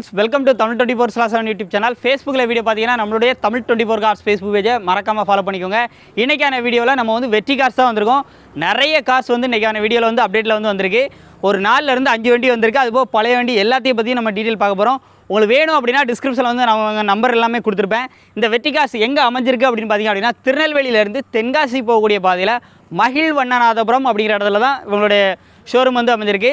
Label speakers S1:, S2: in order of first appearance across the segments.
S1: friends welcome to Tamil twenty four ஸ்லா YouTube channel ஃபேஸ்புக்கில் video பார்த்தீங்கன்னா நம்மளுடைய Tamil twenty four cars Facebook பேஜை மறக்காமல் ஃபாலோ பண்ணிக்கோங்க இன்றைக்கான வீடியோவில் நம்ம வந்து வெற்றி கார்ஸ் தான் வந்திருக்கோம் நிறைய காசு வந்து இன்றைக்கான வீடியோவில் வந்து அப்டேட்டில் வந்து வந்திருக்கு ஒரு நாலுலேருந்து அஞ்சு வண்டி வந்திருக்கு அதுபோல் பழைய வண்டி எல்லாத்தையும் பற்றியும் நம்ம டீட்டெயில் பார்க்க போகிறோம் உங்களுக்கு வேணும் அப்படின்னா டிஸ்கிரிப்ஷனில் வந்து நான் நம்பர் எல்லாமே கொடுத்துருப்பேன் இந்த காசு எங்கே அமைஞ்சிருக்கு அப்படின்னு பார்த்தீங்க அப்படின்னா திருநெல்வேலியிலேருந்து தென்காசி போகக்கூடிய பாதையில் மகிழ் வண்ணநாதபுரம் அப்படிங்கிற இடத்துல தான் இவங்களுடைய ஷோரூம் வந்து அமைஞ்சிருக்கு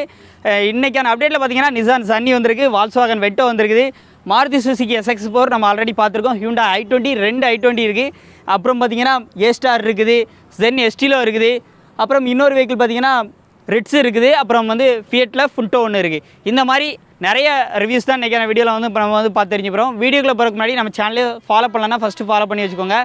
S1: இன்றைக்கான அப்டேட்டில் பார்த்தீங்கன்னா நிசான் சன்னி வந்திருக்கு வால்ஸ்வாகன் வெட்டோ வந்திருக்குது மாருதி சுசுக்கி எஸ்எக்ஸ் ஃபோர் நம்ம ஆல்ரெடி பார்த்துருக்கோம் ஹியூண்டா ஐ டுவெண்ட்டி ரெண்டு ஐ டுவெண்ட்டி இருக்குது அப்புறம் பார்த்திங்கன்னா ஏ ஸ்டார் இருக்குது ஜென் எஸ்டிலோ இருக்குது அப்புறம் இன்னொரு வெஹிக்கிள் பார்த்திங்கன்னா ரெட்ஸ் இருக்குது அப்புறம் வந்து ஃபியட்டில் ஃபுட்டோ ஒன்று இருக்குது இந்த மாதிரி நிறைய ரிவ்யூஸ் தான் இன்றைக்கான வீடியோவில் வந்து இப்போ நம்ம வந்து பார்த்து தெரிஞ்சுக்கிறோம் வீடியோக்குள்ளே போகிறக்கு முன்னாடி நம்ம சேனலே ஃபாலோ பண்ணலன்னா ஃபஸ்ட்டு ஃபாலோ பண்ணி வச்சுக்கோங்க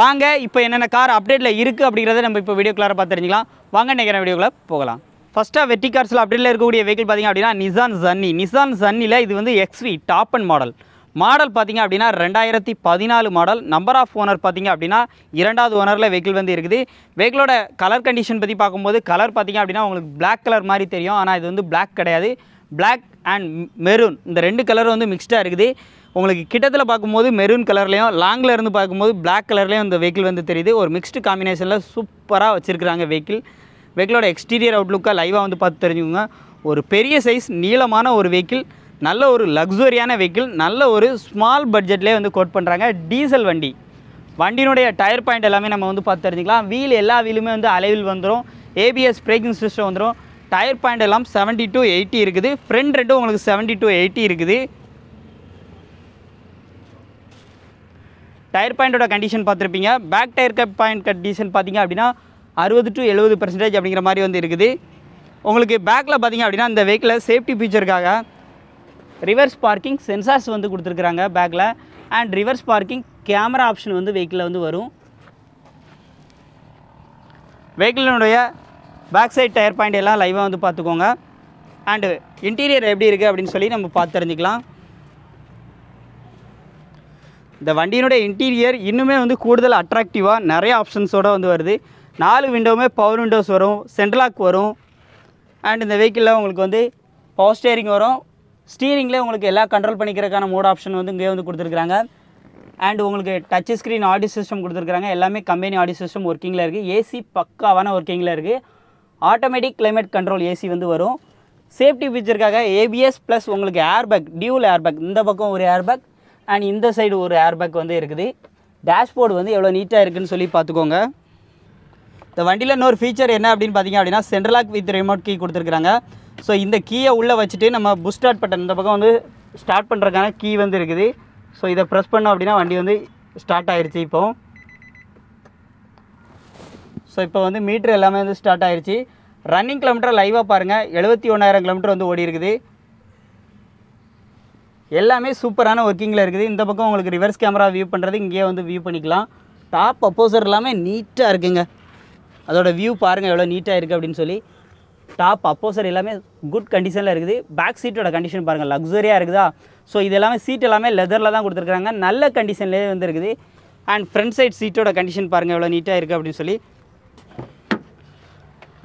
S1: வாங்க இப்போ என்னென்ன கார் அப்டேட்டில் இருக்குது அப்படிங்கிறத நம்ம இப்போ வீடியோக்குள்ளார பார்த்து தெரிஞ்சுக்கலாம் வாங்க இன்றைக்கான வீடியோக்குள்ளே போகலாம் ஃபஸ்ட்டாக வெட்டி கார்ஸில் அப்படியில் இருக்கக்கூடிய வெஹிக்கிள் பார்த்திங்க அப்படின்னா நிசான் சன்னி நிசான் சன்னியில் இது வந்து XV top and model model பார்த்திங்க அப்படின்னா ரெண்டாயிரத்தி பதினாலு மாடல் நம்பர் ஆஃப் ஓனர் பார்த்திங்க அப்படின்னா இரண்டாவது ஓனரில் வெஹிக்கிள் வந்து இருக்குது வெஹிக்கிளோட கலர் கண்டிஷன் பற்றி பார்க்கும்போது கலர் பார்த்திங்க அப்படின்னா உங்களுக்கு பிளாக் கலர் மாதிரி தெரியும் ஆனால் இது வந்து பிளாக் கிடையாது பிளாக் அண்ட் மெரூன் இந்த ரெண்டு கலர் வந்து மிக்ஸ்டாக இருக்குது உங்களுக்கு கிட்டத்தில் பார்க்கும்போது மெரூன் கலர்லேயும் லாங்கில் இருந்து பார்க்கும்போது பிளாக் கலர்லேயும் இந்த வெஹிக்கிள் வந்து தெரியுது ஒரு மிக்ஸ்டு காம்பினேஷனில் சூப்பராக வச்சுருக்கிறாங்க வெஹிக்கிள் வெஹிக்கிளோட எக்ஸ்டீரியர் அவுட்லுக்காக லைவாக வந்து பார்த்து தெரிஞ்சுக்கோங்க ஒரு பெரிய சைஸ் நீளமான ஒரு வெஹிக்கிள் நல்ல ஒரு லக்ஸுரியான வெஹிக்கிள் நல்ல ஒரு ஸ்மால் பட்ஜெட்லேயே வந்து கோட் பண்ணுறாங்க டீசல் வண்டி வண்டியினுடைய டயர் பாயிண்ட் எல்லாமே நம்ம வந்து பார்த்து தெரிஞ்சுக்கலாம் வீல் எல்லா வீலுமே வந்து அலைவில் வந்துடும் ஏபிஎஸ் பிரேக்கிங் சிஸ்டம் வந்துடும் டயர் பாயிண்ட் எல்லாம் செவன்ட்டி டு எயிட்டி இருக்குது ஃப்ரண்ட் ரெண்டும் உங்களுக்கு செவன்டி டு எயிட்டி இருக்குது டயர் பாயிண்டோட கண்டிஷன் பார்த்துருப்பீங்க back tyre cut point condition பார்த்தீங்க அப்படின்னா அறுபது டு எழுபது பர்சன்டேஜ் அப்படிங்கிற மாதிரி வந்து இருக்குது உங்களுக்கு பேக்கில் பார்த்திங்க அப்படின்னா இந்த வெஹிக்கில் சேஃப்டி ஃபீச்சருக்காக ரிவர்ஸ் பார்க்கிங் சென்சார்ஸ் வந்து கொடுத்துருக்குறாங்க பேக்கில் and reverse parking camera option வந்து வெஹிக்கிளில் வந்து வரும் வெஹிக்கிளினுடைய பேக் சைட் டயர் பாயிண்ட் எல்லாம் லைவாக வந்து பார்த்துக்கோங்க அண்டு இன்டீரியர் எப்படி இருக்குது அப்படின்னு சொல்லி நம்ம பார்த்து தெரிஞ்சுக்கலாம் இந்த வண்டியினுடைய இன்டீரியர் இன்னுமே வந்து கூடுதல் அட்ராக்டிவாக நிறைய ஆப்ஷன்ஸோடு வந்து வருது நாலு விண்டோவுமே பவர் விண்டோஸ் வரும் சென்ட்ரலாக் வரும் அண்ட் இந்த வெஹிக்கிளில் உங்களுக்கு வந்து பவர் ஸ்டேரிங் வரும் ஸ்டீரிங்கில் உங்களுக்கு எல்லாம் கண்ட்ரோல் பண்ணிக்கிறதுக்கான மோட் ஆப்ஷன் வந்து இங்கே வந்து கொடுத்துருக்குறாங்க அண்ட் உங்களுக்கு டச் ஸ்க்ரீன் ஆடியோ சிஸ்டம் கொடுத்துருக்குறாங்க எல்லாமே கம்பெனி ஆடியோ சிஸ்டம் ஒர்க்கிங்கில் இருக்குது ஏசி பக்காவான ஒர்க்கிங்கில் இருக்குது ஆட்டோமேட்டிக் கிளைமேட் கண்ட்ரோல் ஏசி வந்து வரும் சேஃப்டி ஃபீச்சருக்காக ஏபிஎஸ் ப்ளஸ் உங்களுக்கு ஏர்பேக் டியூல் ஏர்பேக் இந்த பக்கம் ஒரு ஏர்பேக் அண்ட் இந்த சைடு ஒரு ஏர்பேக் வந்து இருக்குது டேஷ்போர்டு வந்து எவ்வளோ நீட்டாக இருக்குதுன்னு சொல்லி பார்த்துக்கோங்க இந்த வண்டியில் இன்னொரு ஃபீச்சர் என்ன அப்படின்னு பார்த்தீங்க அப்படின்னா சென்ட்ரலாக் வித் ரிமோட் கீ கொடுத்துருக்காங்க ஸோ இந்த கீயை உள்ளே வச்சுட்டு நம்ம புஷ் ஸ்டார்ட் பட்டன் இந்த பக்கம் வந்து ஸ்டார்ட் பண்ணுறதுக்கான கீ வந்து இருக்குது ஸோ இதை ப்ரெஸ் பண்ணோம் அப்படின்னா வண்டி வந்து ஸ்டார்ட் ஆகிடுச்சு இப்போ ஸோ இப்போ வந்து மீட்ரு எல்லாமே வந்து ஸ்டார்ட் ஆயிடுச்சு ரன்னிங் கிலோமீட்டர் லைவாக பாருங்கள் எழுபத்தி ஒன்றாயிரம் கிலோமீட்டர் வந்து ஓடி இருக்குது எல்லாமே சூப்பரான ஒர்க்கிங்கில் இருக்குது இந்த பக்கம் உங்களுக்கு ரிவர்ஸ் கேமரா வியூ பண்ணுறது இங்கேயே வந்து வியூ பண்ணிக்கலாம் டாப் அப்போசர் எல்லாமே நீட்டாக இருக்குங்க அதோடய வியூ பாருங்கள் எவ்வளோ நீட்டாக இருக்குது அப்படின்னு சொல்லி டாப் அப்போசர் எல்லாமே குட் கண்டிஷனில் இருக்குது பேக் சீட்டோட கண்டிஷன் பாருங்கள் லக்ஸரியாக இருக்குதா ஸோ இது எல்லாமே சீட் எல்லாமே லெதரில் தான் கொடுத்துருக்காங்க நல்ல கண்டிஷன்லேயே வந்து இருக்குது அண்ட் ஃப்ரண்ட் சைட் சீட்டோட கண்டிஷன் பாருங்கள் எவ்வளோ நீட்டாக இருக்குது அப்படின்னு சொல்லி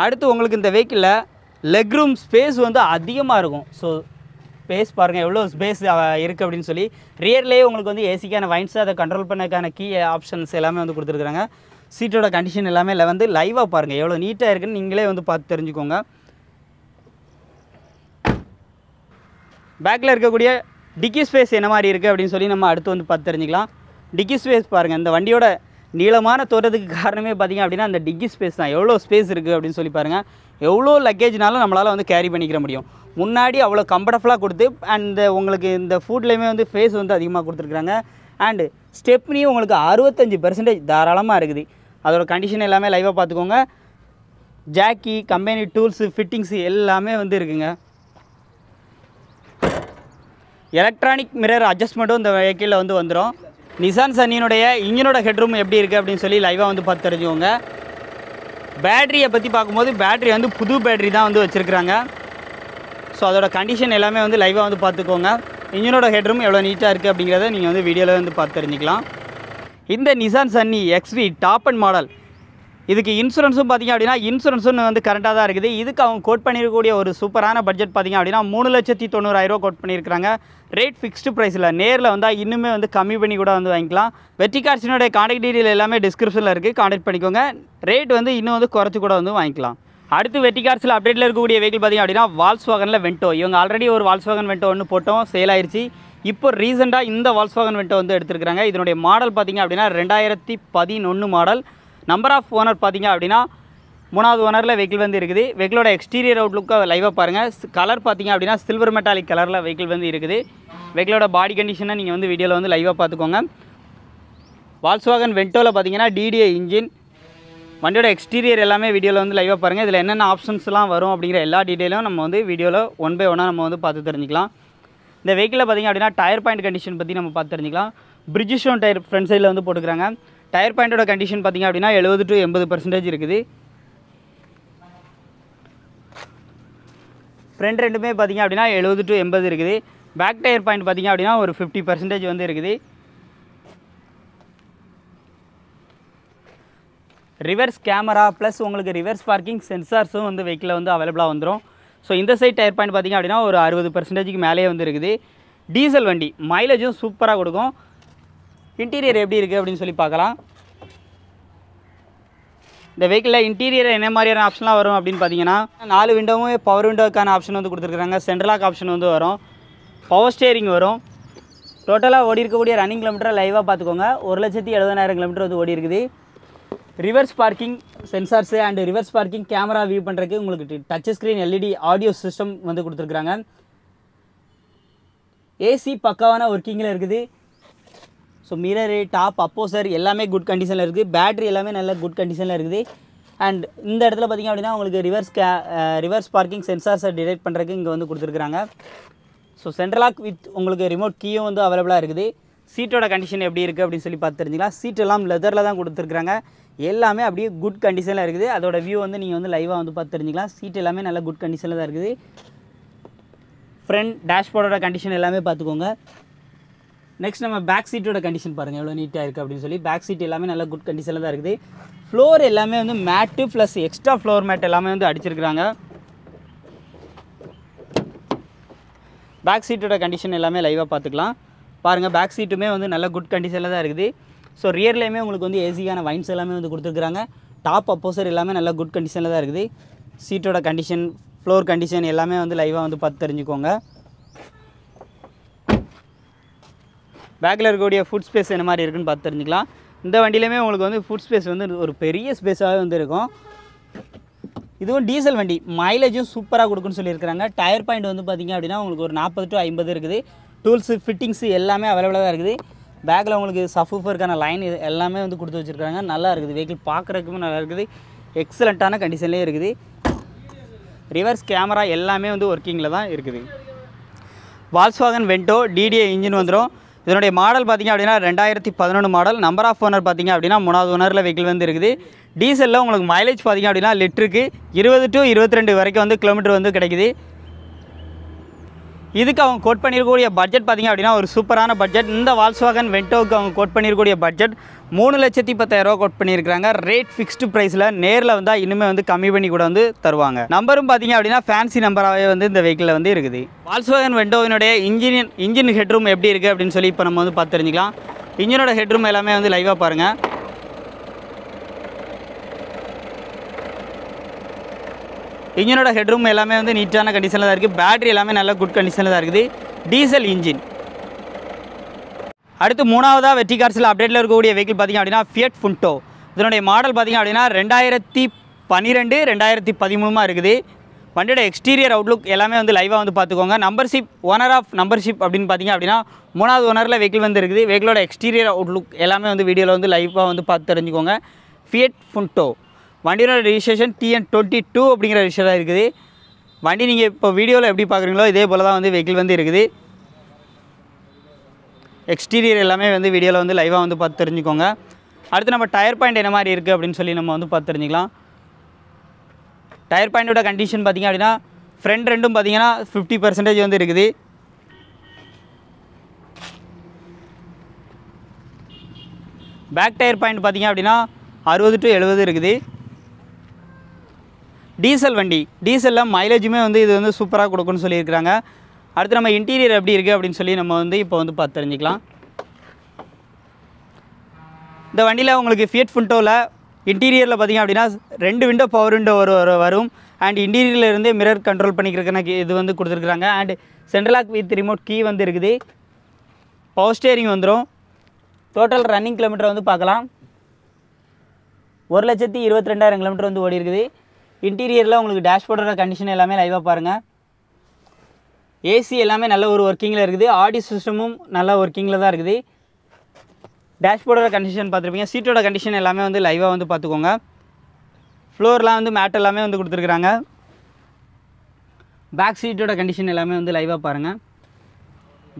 S1: அடுத்து உங்களுக்கு இந்த வெஹிக்கிளில் லெக் ரூம் ஸ்பேஸ் வந்து அதிகமாக இருக்கும் ஸோ ஸ்பேஸ் பாருங்கள் எவ்வளோ ஸ்பேஸ் இருக்குது அப்படின்னு சொல்லி ரியர்லேயே உங்களுக்கு வந்து ஏசிக்கான வைன்ஸ் அதை கண்ட்ரோல் பண்ணக்கான கீ ஆப்ஷன்ஸ் எல்லாமே வந்து கொடுத்துருக்குறாங்க சீட்டோட கண்டிஷன் எல்லாமே இல்லை வந்து லைவாக பாருங்கள் எவ்வளோ நீட்டாக இருக்குன்னு நீங்களே வந்து பார்த்து தெரிஞ்சுக்கோங்க பேக்கில் இருக்கக்கூடிய டிக்கி ஸ்பேஸ் என்ன மாதிரி இருக்குது அப்படின்னு சொல்லி நம்ம அடுத்து வந்து பார்த்து தெரிஞ்சுக்கலாம் டிக்கி ஸ்பேஸ் பாருங்கள் இந்த வண்டியோட நீளமான தோறதுக்கு காரணமே பார்த்திங்க அப்படின்னா அந்த டிக்கி ஸ்பேஸ் தான் எவ்வளோ ஸ்பேஸ் இருக்குது அப்படின்னு சொல்லி பாருங்கள் எவ்வளோ லக்கேஜ்னாலும் நம்மளால் வந்து கேரி பண்ணிக்கிற முடியும் முன்னாடி அவ்வளோ கம்ஃபர்டபுளாக கொடுத்து அண்ட் உங்களுக்கு இந்த ஃபுட்லேயுமே வந்து ஃபேஸ் வந்து அதிகமாக கொடுத்துருக்குறாங்க அண்டு ஸ்டெப்னியும் உங்களுக்கு அறுபத்தஞ்சி பர்சன்டேஜ் தாராளமாக இருக்குது அதோட கண்டிஷன் எல்லாமே லைவாக பார்த்துக்கோங்க ஜாக்கி கம்பெனி டூல்ஸு ஃபிட்டிங்ஸு எல்லாமே வந்து இருக்குங்க எலக்ட்ரானிக் மிரர் அட்ஜஸ்ட்மெண்ட்டும் இந்த வெஹிக்கிளில் வந்து வந்துடும் நிசான் சன்னியினுடைய இன்ஜினோட ஹெட்ரூம் எப்படி இருக்குது அப்படின்னு சொல்லி லைவாக வந்து பார்த்து தெரிஞ்சுக்கோங்க பேட்டரியை பற்றி பார்க்கும்போது பேட்டரி வந்து புது பேட்டரி தான் வந்து வச்சுருக்குறாங்க ஸோ அதோட கண்டிஷன் எல்லாமே வந்து லைவாக வந்து பார்த்துக்கோங்க இன்ஜினோட ஹெட்ரூம் எவ்வளோ நீட்டாக இருக்குது அப்படிங்கிறத நீங்கள் வந்து வீடியோவில் வந்து பார்த்து தெரிஞ்சுக்கலாம் இந்த Nissan Sunny XV top and model இதுக்கு இன்சூரன்ஸும் பார்த்திங்க அப்படின்னா இன்சூரன்ஸும் வந்து கரெக்டாக தான் இருக்குது இதுக்கு அவங்க கோட் பண்ணியிருக்கக்கூடிய ஒரு சூப்பரான பட்ஜெட் பார்த்திங்க அப்படின்னா மூணு லட்சத்தி தொண்ணூறாயிரூவா கோட் பண்ணியிருக்காங்க ரேட் ஃபிக்ஸ்டு ப்ரைஸில் நேரில் வந்தால் இன்னுமே வந்து கம்மி பண்ணி கூட வந்து வாங்கிக்கலாம் வெற்றி கார்ஸினுடைய கான்டாக்ட் டீட்டெயில் எல்லாமே டிஸ்கிரிப்ஷனில் இருக்குது கான்டாக்ட் பண்ணிக்கோங்க ரேட் வந்து இன்னும் வந்து குறைச்சி கூட வந்து வாங்கிக்கலாம் அடுத்து வெற்றி கார்ஸில் அப்டேட்டில் இருக்கக்கூடிய வெஹிக்கிள் பார்த்திங்க அப்படின்னா வால்ஸ் வாகனில் வென்ட்டோ இவங்க ஆல்ரெடி ஒரு வால்ஸ் வாகன் வென்ட்டோ ஒன்று போட்டோம் சேல் ஆயிடுச்சு இப்போ ரீசெண்டாக இந்த வால்ஸ்வாகன் வெண்ட்டை வந்து எடுத்துருக்காங்க இதனுடைய மாடல் பார்த்திங்க அப்படின்னா ரெண்டாயிரத்தி பதினொன்று மாடல் நம்பர் ஆஃப் ஓனர் பார்த்திங்க அப்படின்னா மூணாவது ஓனரில் வெஹிக்கிள் வந்து இருக்குது வெஹிக்கிளோட எக்ஸ்டீரியர் அவுட்லுக்காக லைவாக பாருங்கள் கலர் பார்த்திங்க அப்படின்னா சில்வர் மெட்டாலிக் கலரில் வெஹிக்கிள் வந்து இருக்குது வெஹிக்கிளோட பாடி கண்டிஷனை நீங்கள் வந்து வீடியோவில் வந்து லைவாக பார்த்துக்கோங்க வால்ஸ்வாகன் வெண்டோவில் பார்த்தீங்கன்னா டிடிஏ இன்ஜின் வண்டியோட எக்ஸ்டீரியர் எல்லாமே வீடியோவில் வந்து லைவாக பாருங்கள் இதில் என்னென்ன ஆப்ஷன்ஸ்லாம் வரும் அப்படிங்கிற எல்லா டீட்டெயிலும் நம்ம வந்து வீடியோவில் ஒன் பை ஒன்னாக நம்ம வந்து பார்த்து தெரிஞ்சுக்கலாம் இந்த வெஹிக்கிளில் பார்த்திங்க அப்படின்னா டயர் பாயிண்ட் கண்டிஷன் பற்றி நம்ம பார்த்து தெரிஞ்சிக்கலாம் பிரிட்ஜ் ஸ்டோன் டயர் ஃப்ரண்ட் சைடில் வந்து போட்டுக்கிறாங்க டயர் பாயிண்டோட கண்டிஷன் பார்த்திங்க அப்படின்னா எழுபது டு எண்பது பர்சன்டேஜ் இருக்குது ஃப்ரண்ட் ரெண்டுமே பார்த்திங்க அப்படின்னா எழுபது டு எண்பது இருக்குது பேக் டயர் பாயிண்ட் பார்த்திங்க அப்படின்னா ஒரு ஃபிஃப்டி பர்சன்டேஜ் வந்து இருக்குது ரிவர்ஸ் கேமரா ப்ளஸ் உங்களுக்கு ரிவர்ஸ் பார்க்கிங் சென்சார்ஸும் வந்து வெஹிக்கிளில் வந்து அவைலபிளாக வந்துடும் ஸோ இந்த சைட் டயர் பாயிண்ட் பார்த்திங்க அப்படின்னா ஒரு அறுபது பர்சன்டேஜுக்கு மேலேயே வந்து இருக்குது டீசல் வண்டி மைலேஜும் சூப்பராக கொடுக்கும் இன்டீரியர் எப்படி இருக்குது அப்படின்னு சொல்லி பார்க்கலாம் இந்த வெஹிக்கிளில் இன்டீரியர் என்ன மாதிரியான ஆப்ஷன்லாம் வரும் அப்படின்னு பார்த்தீங்கன்னா நாலு விண்டோவும் பவர் விண்டோக்கான ஆப்ஷன் வந்து கொடுத்துருக்குறாங்க சென்ட்ரலாக் ஆப்ஷன் வந்து வரும் பவர் ஸ்டேரிங் வரும் டோட்டலாக ஓடி இருக்கக்கூடிய ரன்னிங் கிலோமீட்டரை லைவாக பார்த்துக்கோங்க ஒரு லட்சத்தி எழுபதாயிரம் கிலோமீட்டர் வந்து ஓடி இருக்குது reverse parking sensors and reverse parking camera view பண்ணுறதுக்கு உங்களுக்கு touch screen LED audio system வந்து கொடுத்துருக்குறாங்க ஏசி பக்காவான ஒர்க்கிங்கில் இருக்குது ஸோ மிரரு டாப் அப்போசர் எல்லாமே குட் கண்டிஷனில் இருக்குது பேட்ரி எல்லாமே நல்ல குட் கண்டிஷனில் இருக்குது அண்ட் இந்த இடத்துல பார்த்திங்க அப்படின்னா உங்களுக்கு ரிவர்ஸ் கே ரிவர்ஸ் பார்க்கிங் சென்சார்ஸை டிடெக்ட் பண்ணுறதுக்கு இங்கே வந்து கொடுத்துருக்குறாங்க ஸோ சென்ட்ரலாக் வித் உங்களுக்கு ரிமோட் கீயும் வந்து அவைலபிளாக இருக்குது சீட்டோட கண்டிஷன் எப்படி இருக்குது அப்படின்னு சொல்லி பார்த்து தெரிஞ்சுக்கலாம் சீட் எல்லாம் லெதரில் தான் கொடுத்துருக்குறாங்க எல்லாமே அப்படியே குட் கண்டிஷனில் இருக்குது அதோட வியூ வந்து நீங்கள் வந்து லைவாக வந்து பார்த்து தெரிஞ்சுக்கலாம் சீட் எல்லாமே நல்லா குட் கண்டிஷனில் தான் இருக்குது ஃப்ரண்ட் டேஷ்போர்டோட கண்டிஷன் எல்லாமே பார்த்துக்கோங்க நெக்ஸ்ட் நம்ம பேக் சீட்டோட கண்டிஷன் பாருங்கள் எவ்வளோ நீட்டாக இருக்குது அப்படின்னு சொல்லி பேக் சீட் எல்லாமே நல்லா குட் கண்டிஷனில் தான் இருக்குது ஃப்ளோர் எல்லாமே வந்து mat plus extra floor mat எல்லாமே வந்து அடிச்சிருக்கிறாங்க பேக் சீட்டோட கண்டிஷன் எல்லாமே லைவாக பார்த்துக்கலாம் பாருங்கள் பேக் சீட்டுமே வந்து நல்ல குட் கண்டிஷனில் தான் இருக்குது ஸோ ரியர்லேயுமே உங்களுக்கு வந்து ஏசிக்கான வைன்ஸ் எல்லாமே வந்து கொடுத்துருக்குறாங்க டாப் அப்போசர் எல்லாமே நல்லா குட் கண்டிஷனில் தான் இருக்குது சீட்டோட கண்டிஷன் ஃப்ளோர் கண்டிஷன் எல்லாமே வந்து லைவாக வந்து பார்த்து தெரிஞ்சுக்கோங்க பேக்கில் இருக்கக்கூடிய ஃபுட் ஸ்பேஸ் என்ன மாதிரி இருக்குன்னு பார்த்து தெரிஞ்சுக்கலாம் இந்த வண்டியிலுமே உங்களுக்கு வந்து ஃபுட் ஸ்பேஸ் வந்து ஒரு பெரிய ஸ்பேஸாகவே வந்து இருக்கும் இதுவும் டீசல் வண்டி மைலேஜும் சூப்பராக கொடுக்குன்னு சொல்லியிருக்கிறாங்க டயர் பாயிண்ட் வந்து பார்த்திங்க அப்படின்னா உங்களுக்கு ஒரு நாற்பது டு ஐம்பது இருக்குது டூல்ஸு ஃபிட்டிங்ஸு எல்லாமே அவைலபிளாக தான் இருக்குது பேக்கில் உங்களுக்கு சஃபுஃபருக்கான லைன் இது எல்லாமே வந்து கொடுத்து வச்சுருக்காங்க நல்லா இருக்குது வெஹிக்கிள் பார்க்குறதுக்குமே நல்லா இருக்குது எக்ஸலண்ட்டான கண்டிஷன்லேயே இருக்குது ரிவர்ஸ் கேமரா எல்லாமே வந்து ஒர்க்கிங்கில் தான் இருக்குது வால்ஸ்வாகன் வென்டோ டிடிஏ இன்ஜின் வந்துடும் இதனுடைய மாடல் பார்த்திங்க அப்படின்னா ரெண்டாயிரத்தி பதினொன்று மாடல் நம்பர் ஆஃப் ஓனர் பார்த்திங்க அப்படின்னா மூணாவது ஓனரில் வெஹிக்கிள் வந்து இருக்குது டீசலில் உங்களுக்கு மைலேஜ் பார்த்திங்க அப்படின்னா லிட்டருக்கு இருபது டு இருபத்தி ரெண்டு வரைக்கும் வந்து கிலோமீட்டர் வந்து கிடைக்குது இதுக்கு அவங்க கோட் பண்ணியிருக்கக்கூடிய பட்ஜெட் பார்த்திங்க அப்படின்னா ஒரு சூப்பரான பட்ஜெட் இந்த வால்ஸ்வாகன் வென்டோவுக்கு அவங்க கோட் பண்ணியிருக்கக்கூடிய பட்ஜெட் மூணு லட்சத்தி பத்தாயிரரூவா கோட் பண்ணியிருக்காங்க ரேட் ஃபிக்ஸ்டு ப்ரைஸில் நேரில் வந்தால் இன்னுமே வந்து கம்மி பண்ணி கூட வந்து தருவாங்க நம்பரும் பார்த்திங்க அப்படின்னா ஃபேன்சி நம்பராகவே வந்து இந்த வெஹிக்கிளில் வந்து இருக்குது வால்ஸ்வாகன் வெண்டோவினுடைய இன்ஜின் இன்ஜின் ஹெட்ரூம் எப்படி இருக்குது அப்படின்னு சொல்லி இப்போ நம்ம வந்து பார்த்து தெரிஞ்சுக்கலாம் இன்ஜினோட ஹெட்ரூம் எல்லாமே வந்து லைவாக பாருங்கள் இன்ஜினோட ஹெட்ரூம் எல்லாமே வந்து நீட்டான கண்டிஷனில் தான் இருக்குது பேட்ரி எல்லாமே நல்ல குட் கண்டிஷனில் தான் இருக்குது டீசல் இன்ஜின் அடுத்து மூணாவதாக வெற்றி கார்ஸில் அப்டேட்டில் இருக்கக்கூடிய வெஹிக்கிள் பார்த்திங்க அப்படின்னா ஃபியட் ஃபுண்டோ இதனுடைய மாடல் பார்த்திங்க அப்படின்னா ரெண்டாயிரத்தி பன்னிரெண்டு ரெண்டாயிரத்தி பதிமூணுமா இருக்குது வண்டியோட எக்ஸ்டீரியர் அவுட்லுக் எல்லாமே வந்து லைவாக வந்து பார்த்துக்கோங்க நம்பர்ஷிப் ஓனர் ஆஃப் நம்பர்ஷிப் அப்படின்னு பார்த்திங்க அப்படின்னா மூணாவது ஓனரில் வெஹிக்கிள் வந்து இருக்குது வெஹிக்கிளோட எக்ஸ்டீரியர் அவுட்லுக் எல்லாமே வந்து வீடியோவில் வந்து லைவாக வந்து பார்த்து தெரிஞ்சுக்கோங்க ஃபியட் ஃபுண்டோ வண்டியோட ரிஜிஸ்ட்ரேஷன் டிஎன் டுவெண்ட்டி டூ அப்படிங்கிற ரிஜிஸ்டராக இருக்குது வண்டி நீங்கள் இப்போ வீடியோவில் எப்படி பார்க்குறீங்களோ இதே போல் தான் வந்து வெஹிக்கிள் வந்து இருக்குது எக்ஸ்டீரியர் எல்லாமே வந்து வீடியோவில் வந்து லைவாக வந்து பார்த்து தெரிஞ்சுக்கோங்க அடுத்து நம்ம டயர் பாயிண்ட் என்ன மாதிரி இருக்குது அப்படின்னு சொல்லி நம்ம வந்து பார்த்து தெரிஞ்சுக்கலாம் டயர் பாயிண்ட்டோட கண்டிஷன் பார்த்திங்க அப்படின்னா ஃப்ரண்ட் ரெண்டும் பார்த்திங்கன்னா ஃபிஃப்டி பர்சன்டேஜ் வந்து இருக்குது பேக் டயர் பாயிண்ட் பார்த்திங்க அப்படின்னா அறுபது டு எழுபது இருக்குது டீசல் வண்டி டீசலில் மைலேஜுமே வந்து இது வந்து சூப்பராக கொடுக்குன்னு சொல்லியிருக்கிறாங்க அடுத்து நம்ம இன்டீரியர் எப்படி இருக்குது அப்படின்னு சொல்லி நம்ம வந்து இப்போ வந்து பார்த்து தெரிஞ்சுக்கலாம் இந்த வண்டியில் உங்களுக்கு ஃபியட் ஃபுண்டோவில் இன்டீரியரில் பார்த்திங்க அப்படின்னா ரெண்டு விண்டோ பவர் விண்டோ ஒரு வரும் அண்ட் இன்டீரியரில் இருந்தே மிரர் கண்ட்ரோல் பண்ணிக்கிறதுக்கு இது வந்து கொடுத்துருக்குறாங்க and central lock with remote key வந்து இருக்குது பவர் ஸ்டேரிங் வந்துடும் டோட்டல் ரன்னிங் கிலோமீட்டர் வந்து பார்க்கலாம் ஒரு லட்சத்தி இருபத்தி ரெண்டாயிரம் கிலோமீட்டர் வந்து ஓடி இருக்குது இன்டீரியரில் உங்களுக்கு டேஷ்போர்டோட கண்டிஷன் எல்லாமே லைவாக பாருங்கள் ஏசி எல்லாமே நல்ல ஒரு ஒர்க்கிங்கில் இருக்குது ஆடி சிஸ்டமும் நல்ல ஒர்க்கிங்கில் தான் இருக்குது டேஷ்போர்டோட கண்டிஷன் பார்த்துருப்பீங்க சீட்டோட கண்டிஷன் எல்லாமே வந்து லைவாக வந்து பார்த்துக்கோங்க ஃப்ளோர்லாம் வந்து மேட் எல்லாமே வந்து கொடுத்துருக்குறாங்க பேக் சீட்டோட கண்டிஷன் எல்லாமே வந்து லைவாக பாருங்கள்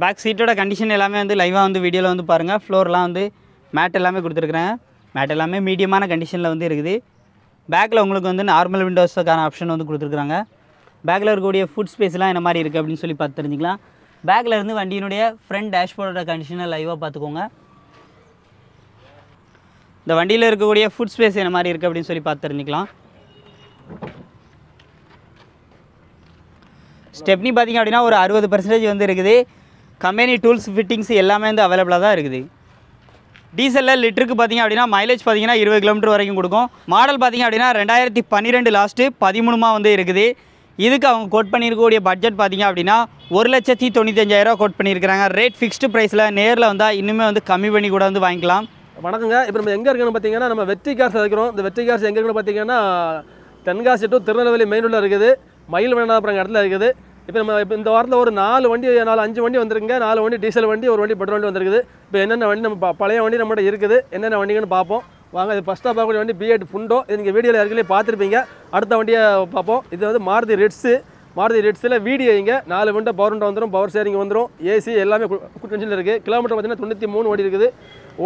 S1: பேக் சீட்டோட கண்டிஷன் எல்லாமே வந்து லைவாக வந்து வீடியோவில் வந்து பாருங்கள் ஃப்ளோர்லாம் வந்து மேட் எல்லாமே கொடுத்துருக்குறாங்க மேட் எல்லாமே மீடியமான கண்டிஷனில் வந்து இருக்குது பேக்கில் உங்களுக்கு வந்து நார்மல் விண்டோஸுக்கான ஆப்ஷன் வந்து கொடுத்துருக்குறாங்க பேக்கில் இருக்கக்கூடிய ஃபுட் ஸ்பேஸ்லாம் என்ன மாதிரி இருக்குது அப்படின்னு சொல்லி பார்த்து தெரிஞ்சிக்கலாம் பேக்கில் இருந்து வண்டியினுடைய ஃப்ரண்ட் டேஷ்போர்டோட கண்டிஷனை லைவாக பார்த்துக்கோங்க இந்த வண்டியில் இருக்கக்கூடிய ஃபுட் ஸ்பேஸ் என்ன மாதிரி இருக்குது அப்படின்னு சொல்லி பார்த்து தெரிஞ்சிக்கலாம் ஸ்டெப்னி பார்த்திங்க அப்படின்னா ஒரு அறுபது பர்சன்டேஜ் வந்து இருக்குது கம்பெனி டூல்ஸ் ஃபிட்டிங்ஸ் எல்லாமே வந்து அவைலபிளாக தான் இருக்குது டீசலில் லிட்டருக்கு பார்த்திங்க அப்படின்னா மைலேஜ் பார்த்திங்கன்னா இருபது கிலோமீட்டர் வரைக்கும் கொடுக்கும் மாடல் பார்த்திங்க அப்படின்னா ரெண்டாயிரத்தி பன்னிரெண்டு லாஸ்ட்டு பதிமூணுமா வந்து இருக்குது இதுக்கு அவங்க கோட் பண்ணியிருக்கக்கூடிய பட்ஜெட் பார்த்திங்க அப்படின்னா ஒரு லட்சத்தி தொண்ணூத்தஞ்சாயிரரூவா கோட் பண்ணியிருக்கிறாங்க ரேட் ஃபிக்ஸ்டு ப்ரைஸில் நேரில் வந்தால்
S2: இன்னுமே வந்து கம்மி பண்ணி கூட வந்து வாங்கிக்கலாம் வணக்கங்க இப்போ நம்ம எங்கே இருக்கணும் பார்த்தீங்கன்னா நம்ம வெற்றி காசு இருக்கிறோம் இந்த வெற்றி காசு எங்கே இருக்குன்னு பார்த்தீங்கன்னா தென்காசி டு திருநெல்வேலி மெயின் ரோடில் இருக்குது மயில் வேணாப்புறங்க இடத்துல இருக்குது இப்போ நம்ம இப்போ இந்த வாரத்தில் ஒரு நாலு வண்டி நாலு அஞ்சு வண்டி வந்திருக்குங்க நாலு வண்டி டீசல் வண்டி ஒரு வண்டி பெட்ரோல் வண்டி வந்திருக்குது இப்போ என்னென்ன வண்டி நம்ம பழைய வண்டி நம்மகிட்ட இருக்குது என்னென்ன வண்டிங்கன்னு பார்ப்போம் வாங்க இது ஃபஸ்ட்டாக பார்க்கக்கூடிய வண்டி பிஎட் ஃபுண்டோ இது நீங்கள் வீடியோவில் ஏற்கனவே பார்த்துருப்பீங்க அடுத்த வண்டியை பார்ப்போம் இது வந்து மாருதி ரெட்ஸு மாருதி ரெட்ஸில் வீடியோ இங்கே நாலு விண்டோ பவர் விண்டோ வந்துடும் பவர் ஷேரிங் வந்துடும் ஏசி எல்லாமே குட்டன்ஷனில் இருக்குது கிலோமீட்டர் பார்த்தீங்கன்னா தொண்ணூற்றி மூணு வண்டி இருக்குது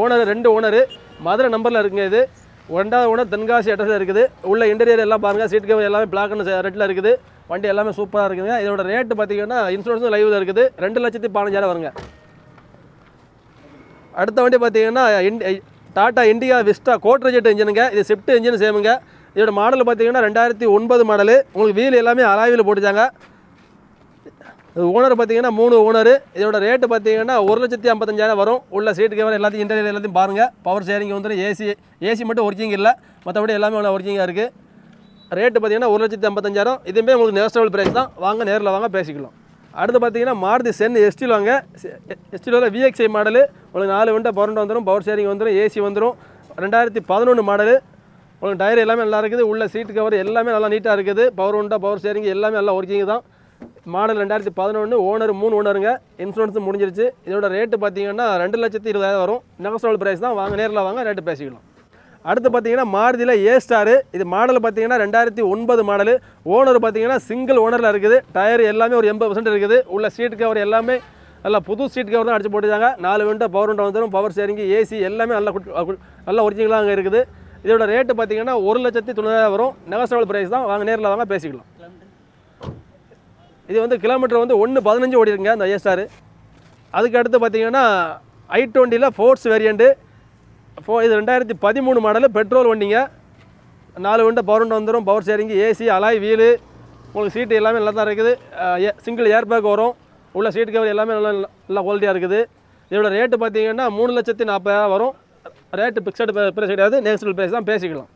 S2: ஓனர் ரெண்டு ஓனர் மதுரை நம்பரில் இருக்குங்க இது ரெண்டாவது ஓனர் தென்காசி அட்ரஸில் இருக்குது உள்ள இன்டீரியர் எல்லாம் பாருங்கள் சீட் கவர் எல்லாமே அண்ட் ரெட்டில் இருக்குது வண்டி எல்லாமே சூப்பராக இருக்குதுங்க இதோட ரேட்டு பார்த்தீங்கன்னா இன்சூரன்ஸும் லைவில் இருக்குது ரெண்டு லட்சத்தி பதினஞ்சாயிரம் வருங்க அடுத்த வண்டி பார்த்தீங்கன்னா டாட்டா இண்டியா விஸ்டா கோட்ரு இன்ஜினுங்க இது ஸ்விஃப்ட் இன்ஜின் சேமுங்க இதோட மாடல் பார்த்தீங்கன்னா ரெண்டாயிரத்தி ஒன்பது மாடலு உங்களுக்கு வீல் எல்லாமே அலாவில் போட்டுச்சாங்க இது ஓனர் பார்த்தீங்கன்னா மூணு ஓனர் இதோட ரேட்டு பார்த்தீங்கன்னா ஒரு லட்சத்தி ஐம்பத்தஞ்சாயிரம் வரும் உள்ள சீட்டு கவர் எல்லாத்தையும் இன்டர்வியூ எல்லாத்தையும் பாருங்கள் பவர் ஷேரிங் வந்துடும் ஏசி ஏசி மட்டும் ஒர்க்கிங் இல்லை மற்றபடி எல்லாமே ஒர்க்கிங்காக இருக்குது ரேட்டு பார்த்தீங்கன்னா ஒரு லட்சத்தி ஐம்பத்தஞ்சாயிரம் இதுவுமே உங்களுக்கு நேஷனல் ப்ரைஸ் தான் வாங்க நேரில் வாங்க பேசிக்கலாம் அடுத்து பார்த்தீங்கன்னா மாருதி சென் எஸ்டியில் வாங்க எஸ்டியில் எஸ்டிலோவில் விஎக்ஸ்ஐ மாடலு உங்களுக்கு நாலு வண்டை பரண்டு வந்துடும் பவர் ஷேரிங் வந்துடும் ஏசி வந்துடும் ரெண்டாயிரத்தி பதினொன்று மாடலு உங்களுக்கு டயர் எல்லாமே நல்லா இருக்குது உள்ள சீட்டு கவர் எல்லாமே நல்லா நீட்டாக இருக்குது பவர் உண்டா பவர் ஷேரிங் எல்லாமே நல்லா ஒர்க்கிங் தான் மாடல் ரெண்டாயிரத்தி பதினொன்று ஓனர் மூணு ஓனருங்க இன்சூரன்ஸும் முடிஞ்சிருச்சு இதோட ரேட்டு பார்த்தீங்கன்னா ரெண்டு லட்சத்தி இருபதாயிரம் வரும் நெகசோல் ப்ரைஸ் தான் வாங்க நேரில் வாங்க ரேட்டு பேசிக்கலாம் அடுத்து பார்த்தீங்கன்னா மாருதியில் ஏ ஸ்டாரு இது மாடல் பார்த்தீங்கன்னா ரெண்டாயிரத்தி ஒன்பது மாடலு ஓனர் பார்த்தீங்கன்னா சிங்கிள் ஓனரில் இருக்குது டயர் எல்லாமே ஒரு எண்பது இருக்குது உள்ள சீட் கவர் எல்லாமே நல்லா புது சீட் கவர் தான் அடிச்சு போட்டுருக்காங்க நாலு விண்டோ பவர் விண்டோ வந்துடும் பவர் ஸ்டேரிங் ஏசி எல்லாமே நல்லா நல்லா ஒரிஜினலாக அங்கே இருக்குது இதோட ரேட்டு பார்த்தீங்கன்னா ஒரு லட்சத்தி தொண்ணூறாயிரம் வரும் நெகசபிள் ப்ரைஸ் தான் வாங்க நேரில் வாங்க பேசிக்கலாம் இது வந்து கிலோமீட்டர் வந்து ஒன்று பதினஞ்சு ஓடி அந்த ஏ ஸ்டாரு அதுக்கு அடுத்து பார்த்தீங்கன்னா ஐ டுவெண்ட்டியில் ஃபோர்ஸ் வேரியண்ட்டு ஃபோ இது ரெண்டாயிரத்தி பதிமூணு மாடலு பெட்ரோல் வண்டிங்க நாலு வண்டி பவர் வண்டி வந்துடும் power steering AC alloy wheel உங்களுக்கு சீட்டு எல்லாமே நல்லா தான் இருக்குது சிங்கிள் ஏர் பேக் வரும் உள்ள சீட் கவர் எல்லாமே நல்லா நல்லா குவாலிட்டியாக இருக்குது இதோட ரேட்டு பார்த்தீங்கன்னா மூணு லட்சத்தி நாற்பதாயிரம் வரும் ரேட்டு ஃபிக்ஸடு ப்ரைஸ் கிடையாது நேச்சுரல் ப்ரைஸ் தான் பேசிக்கலாம்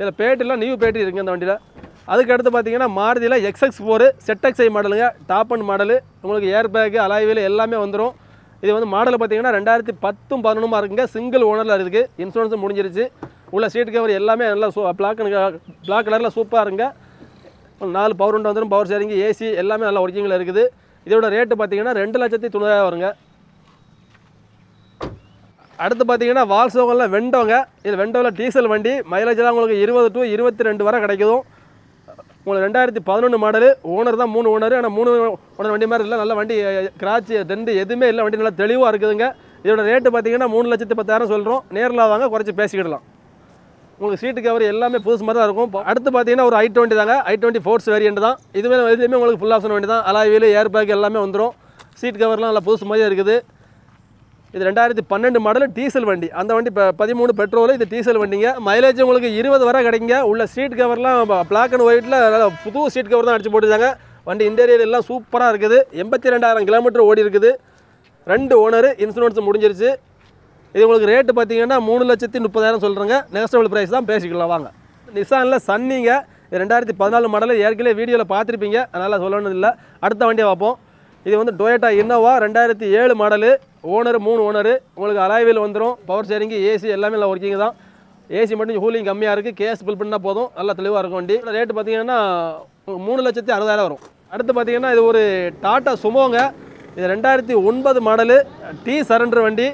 S2: இதில் பேட்டிலாம் நியூ பேட்டி இருக்குது இந்த வண்டியில் அதுக்கடுத்து பார்த்தீங்கன்னா மாருதியில் எக்ஸ்எக்ஸ் ஃபோரு செட்டக்ஸை மாடலுங்க டாப் அண்ட் மாடலு உங்களுக்கு ஏர் பேக்கு அலாய்வில் எல்லாமே வந்துடும் இது வந்து மாடல் பார்த்தீங்கன்னா ரெண்டாயிரத்தி பத்தும் பதினொன்றுமா இருக்குங்க சிங்கிள் ஓனரில் இருக்குது இன்சூரன்ஸும் முடிஞ்சிருச்சு உள்ள சீட் கவர் எல்லாமே நல்லா சூ பிளாக் பிளாக் கலரில் சூப்பராக இருங்க நாலு பவர் உண்டு வந்துடும் பவர் சேரிங்க ஏசி எல்லாமே நல்லா ஒர்க்கிங்கில் இருக்குது இதோட ரேட்டு பார்த்தீங்கன்னா ரெண்டு லட்சத்தி தொண்ணூறாயிரம் வருங்க அடுத்து பார்த்தீங்கன்னா வால்சோகனில் வெண்டோங்க இது வெண்டோவில் டீசல் வண்டி மைலேஜ்லாம் உங்களுக்கு இருபது டு இருபத்தி ரெண்டு வரை கிடைக்கும் உங்களுக்கு ரெண்டாயிரத்தி பதினொன்று மாடல் ஓனர் தான் மூணு ஓனர் ஆனால் மூணு ஓனர் வண்டி மாதிரி இல்லை நல்ல வண்டி கிராச்சி தண்டு எதுவுமே இல்லை வண்டி நல்லா தெளிவாக இருக்குதுங்க இதோட ரேட்டு பார்த்தீங்கன்னா மூணு லட்சத்து பத்தாயிரம் சொல்கிறோம் நேரில் வாங்க குறைச்சி பேசிக்கிடலாம் உங்களுக்கு சீட்டு கவர் எல்லாமே புதுசு மாதிரி தான் இருக்கும் அடுத்து பார்த்தீங்கன்னா ஒரு ஐ டுவெண்ட்டி தாங்க ஐ டுவெண்ட்டி ஃபோர்ஸ் வேரியண்ட் தான் இதுவே இதுலேயுமே உங்களுக்கு ஃபுல் ஆப்ஷன் வேண்டி தான் அலாய் வீல் ஏர் பேக் எல்லாமே வந்துடும் சீட் கவர்லாம் நல்லா புதுசு மாதிரியே இருக்குது இது ரெண்டாயிரத்தி பன்னெண்டு மாடல் டீசல் வண்டி அந்த வண்டி இப்போ பதிமூணு பெட்ரோலு இது டீசல் வண்டிங்க மைலேஜ் உங்களுக்கு இருபது வரை கிடைக்குங்க உள்ள சீட் கவர்லாம் பிளாக் அண்ட் ஒயிட்டில் புது சீட் கவர் தான் அடித்து போட்டுருக்காங்க வண்டி இன்டீரியர் எல்லாம் சூப்பராக இருக்குது எண்பத்தி ரெண்டாயிரம் கிலோமீட்டர் ஓடி இருக்குது ரெண்டு ஓனர் இன்சூரன்ஸ் முடிஞ்சிருச்சு இது உங்களுக்கு ரேட்டு பார்த்தீங்கன்னா மூணு லட்சத்தி முப்பதாயிரம் சொல்கிறேங்க நெகஸ்டபிள் ப்ரைஸ் தான் பேசிக்கலாம் வாங்க நிசானில் சன்னிங்க இது ரெண்டாயிரத்தி பதினாலு மாடலில் ஏற்கனவே வீடியோவில் பார்த்துருப்பீங்க அதனால் சொல்லணும் இல்லை அடுத்த வண்டியை பார்ப்போம் இது வந்து டொயேட்டா இன்னோவா ரெண்டாயிரத்தி ஏழு மாடலு ஓனர் மூணு ஓனர் உங்களுக்கு அலாய்வில் வந்துடும் பவர் சேரிங்கு ஏசி எல்லாமே நல்லா ஒர்க்கிங் தான் ஏசி மட்டும் ஹூலிங் கம்மியாக இருக்குது கேஸ் பில் பண்ணால் போதும் நல்லா தெளிவாக இருக்கும் வண்டி ரேட்டு பார்த்தீங்கன்னா மூணு லட்சத்தி அறுபதாயிரம் வரும் அடுத்து பார்த்தீங்கன்னா இது ஒரு டாட்டா சுமோங்க இது ரெண்டாயிரத்தி ஒன்பது மாடலு டி சரண்டர் வண்டி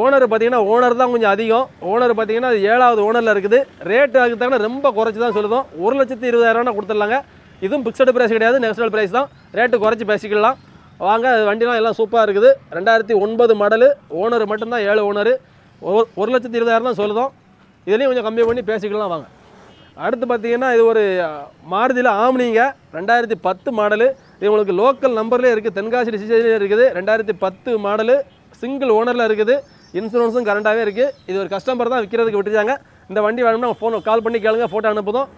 S2: ஓனர் பார்த்தீங்கன்னா ஓனர் தான் கொஞ்சம் அதிகம் ஓனர் பார்த்தீங்கன்னா அது ஏழாவது ஓனரில் இருக்குது ரேட்டு அதுக்கு ரொம்ப குறைச்சி தான் சொல்லுதோம் ஒரு லட்சத்தி இருபதாயிரம்னா கொடுத்துடலாங்க இதுவும் ஃபிக்ஸடு ப்ரைஸ் கிடையாது நேஷனல் ப்ரைஸ் தான் ரேட்டு குறைச்சி பேசிக்கலாம் வாங்க வண்டிலாம் எல்லாம் சூப்பராக இருக்குது ரெண்டாயிரத்தி ஒன்பது மாடலு ஓனர் மட்டும்தான் ஏழு ஓனரு ஒரு லட்சத்தி இருபதாயிரம் தான் சொல்லுதோம் இதுலேயும் கொஞ்சம் கம்மி பண்ணி பேசிக்கலாம் வாங்க அடுத்து பார்த்தீங்கன்னா இது ஒரு மாருதியில் ஆம்னிங்க ரெண்டாயிரத்தி பத்து மாடலு இது உங்களுக்கு லோக்கல் நம்பர்லேயே இருக்குது தென்காசி டிசிஷன்லேயே இருக்குது ரெண்டாயிரத்தி பத்து மாடலு சிங்கிள் ஓனரில் இருக்குது இன்சூரன்ஸும் கரண்ட்டாகவே இருக்குது இது ஒரு கஸ்டமர் தான் விற்கிறதுக்கு விட்டுருக்காங்க இந்த வண்டி வேணும்னா ஃபோனை கால் பண்ணி கேளுங்க ஃபோட்டோ அனுப்புதும்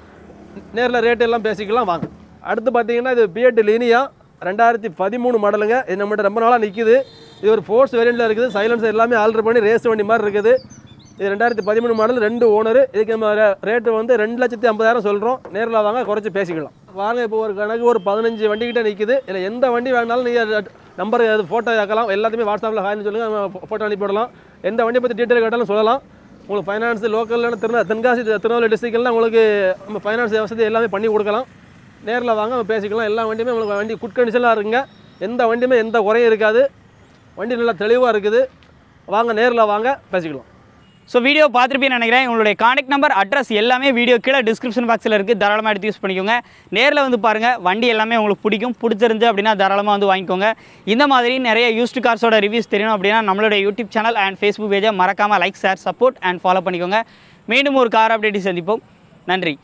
S2: நேரில் ரேட்டு எல்லாம் பேசிக்கலாம் வாங்க அடுத்து பார்த்தீங்கன்னா இது பிஎட் லீனியா ரெண்டாயிரத்தி பதிமூணு மாடலுங்க இது நம்மகிட்ட ரொம்ப நாளாக நிற்குது இது ஒரு ஃபோர்ஸ் வேரியண்டில் இருக்குது சைலன்ஸ் எல்லாமே ஆல்ட்ரு பண்ணி ரேஸ் வண்டி மாதிரி இருக்குது இது ரெண்டாயிரத்தி பதிமூணு மாடல் ரெண்டு ஓனர் இதுக்கு நம்ம ரேட்டு வந்து ரெண்டு லட்சத்தி ஐம்பதாயிரம் சொல்கிறோம் நேரில் வாங்க குறைச்சி பேசிக்கலாம் வாங்க இப்போ ஒரு கணக்கு ஒரு பதினஞ்சு வண்டிக்கிட்ட நிற்குது இல்லை எந்த வண்டி வேணாலும் நீங்கள் நம்பர் அது ஃபோட்டோ ஏற்கலாம் எல்லாத்தையுமே வாட்ஸ்அப்பில் ஹாய்னு சொல்லுங்கள் நம்ம ஃபோட்டோ அனுப்பிவிடலாம் எந்த வண்டியை பற்றி டீட்டெயில் கேட்டாலும் சொல்லலாம் உங்களுக்கு ஃபைனான்ஸ் லோக்கலில் திருநா தென்காசி திருநெல்வேலி டிஸ்ட்ரிக்ட்லாம் உங்களுக்கு நம்ம ஃபைனான்ஸ் வசதி எல்லாமே பண்ணி கொடுக்கலாம் நேரில் வாங்க நம்ம பேசிக்கலாம் எல்லா வண்டியுமே உங்களுக்கு வண்டி குட் கண்டிஷனாக இருக்குங்க எந்த வண்டியுமே எந்த குறையும் இருக்காது வண்டி நல்லா தெளிவாக இருக்குது வாங்க நேரில் வாங்க பேசிக்கலாம் ஸோ வீடியோ பார்த்துருப்பேன்னு நினைக்கிறேன் உங்களுடைய
S1: கான்டெக்ட் நம்பர் அட்ரஸ் எல்லாமே வீடியோ கீழே டிஸ்கிரிப்ஷன் பாக்ஸில் இருக்குது தாராளமாக எடுத்து யூஸ் பண்ணிக்கோங்க நேரில் வந்து பாருங்கள் வண்டி எல்லாமே உங்களுக்கு பிடிக்கும் பிடிச்சிருந்து அப்படின்னா தாராளமாக வந்து வாங்கிக்கோங்க இந்த மாதிரி நிறைய யூஸ்டு கார்ஸோட ரிவ்யூஸ் தெரியணும் அப்படின்னா நம்மளுடைய யூடியூப் சேனல் அண்ட் ஃபேஸ்புக் பேஜை மறக்காமல் like share support and follow பண்ணிக்கோங்க மீண்டும் ஒரு கார் அப்டேட்டி சந்திப்போம் நன்றி